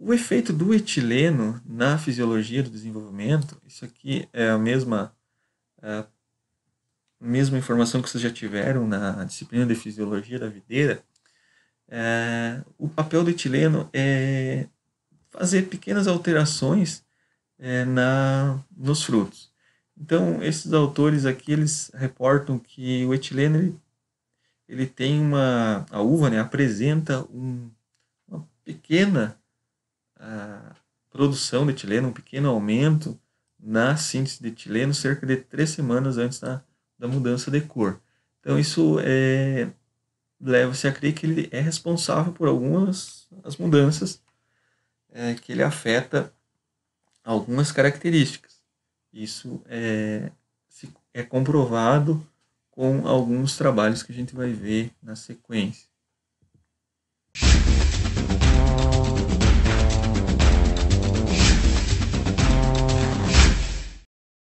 O efeito do etileno na fisiologia do desenvolvimento, isso aqui é a mesma, a é, mesma informação que vocês já tiveram na disciplina de fisiologia da videira. É, o papel do etileno é fazer pequenas alterações é, na, nos frutos. Então, esses autores aqui, eles reportam que o etileno, ele, ele tem uma... A uva, né, apresenta um, uma pequena a produção de etileno, um pequeno aumento na síntese de etileno cerca de três semanas antes da, da mudança de cor. Então isso é, leva-se a crer que ele é responsável por algumas as mudanças, é, que ele afeta algumas características. Isso é, é comprovado com alguns trabalhos que a gente vai ver na sequência.